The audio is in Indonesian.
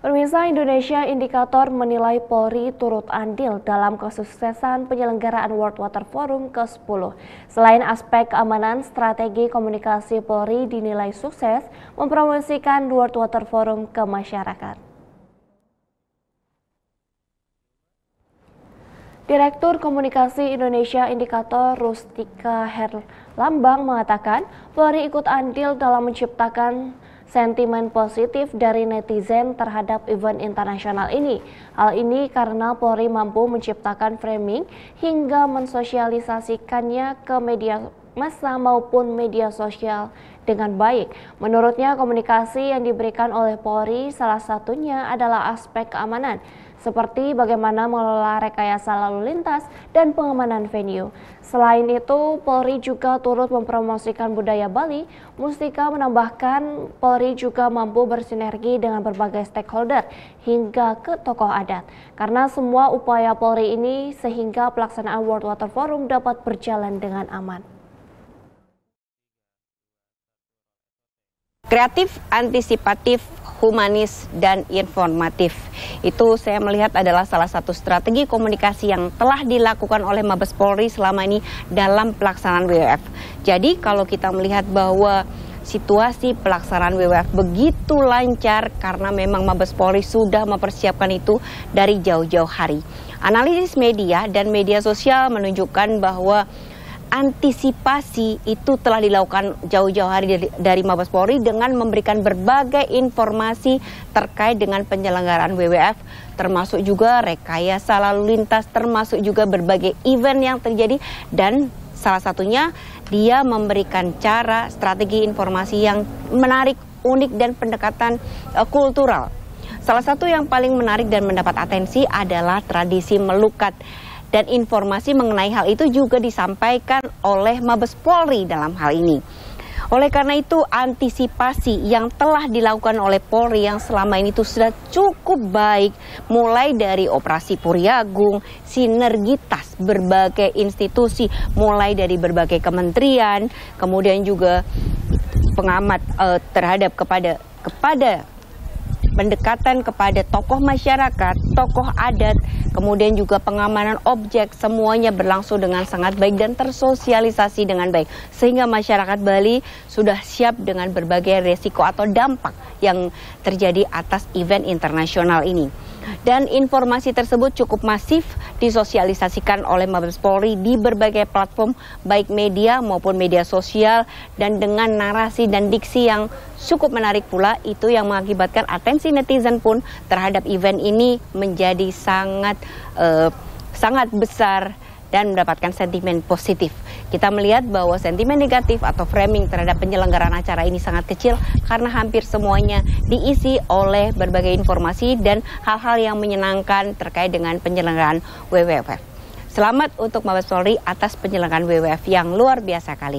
Pemirsa Indonesia Indikator menilai Polri turut andil dalam kesuksesan penyelenggaraan World Water Forum ke-10. Selain aspek keamanan, strategi komunikasi Polri dinilai sukses mempromosikan World Water Forum ke masyarakat. Direktur Komunikasi Indonesia Indikator Rustika Herlambang mengatakan Polri ikut andil dalam menciptakan sentimen positif dari netizen terhadap event internasional ini. Hal ini karena Polri mampu menciptakan framing hingga mensosialisasikannya ke media massa maupun media sosial dengan baik. Menurutnya komunikasi yang diberikan oleh Polri salah satunya adalah aspek keamanan seperti bagaimana mengelola rekayasa lalu lintas dan pengamanan venue. Selain itu, Polri juga turut mempromosikan budaya Bali. Mustika menambahkan Polri juga mampu bersinergi dengan berbagai stakeholder hingga ke tokoh adat. Karena semua upaya Polri ini sehingga pelaksanaan World Water Forum dapat berjalan dengan aman. kreatif, antisipatif, humanis, dan informatif. Itu saya melihat adalah salah satu strategi komunikasi yang telah dilakukan oleh Mabes Polri selama ini dalam pelaksanaan WWF. Jadi kalau kita melihat bahwa situasi pelaksanaan WWF begitu lancar karena memang Mabes Polri sudah mempersiapkan itu dari jauh-jauh hari. Analisis media dan media sosial menunjukkan bahwa antisipasi itu telah dilakukan jauh-jauh hari dari, dari Mabes Polri dengan memberikan berbagai informasi terkait dengan penyelenggaraan WWF termasuk juga rekayasa lalu lintas termasuk juga berbagai event yang terjadi dan salah satunya dia memberikan cara strategi informasi yang menarik unik dan pendekatan uh, kultural Salah satu yang paling menarik dan mendapat atensi adalah tradisi melukat dan informasi mengenai hal itu juga disampaikan oleh Mabes Polri dalam hal ini. Oleh karena itu, antisipasi yang telah dilakukan oleh Polri yang selama ini itu sudah cukup baik, mulai dari operasi Puriagung, sinergitas berbagai institusi, mulai dari berbagai kementerian, kemudian juga pengamat eh, terhadap kepada kepada pendekatan kepada tokoh masyarakat, tokoh adat kemudian juga pengamanan objek semuanya berlangsung dengan sangat baik dan tersosialisasi dengan baik sehingga masyarakat Bali sudah siap dengan berbagai resiko atau dampak yang terjadi atas event internasional ini. Dan informasi tersebut cukup masif disosialisasikan oleh Mabes Polri di berbagai platform baik media maupun media sosial dan dengan narasi dan diksi yang cukup menarik pula itu yang mengakibatkan atensi netizen pun terhadap event ini menjadi sangat uh, sangat besar dan mendapatkan sentimen positif. Kita melihat bahwa sentimen negatif atau framing terhadap penyelenggaraan acara ini sangat kecil karena hampir semuanya diisi oleh berbagai informasi dan hal-hal yang menyenangkan terkait dengan penyelenggaraan WWF. Selamat untuk Mabes Polri atas penyelenggaraan WWF yang luar biasa kali ini.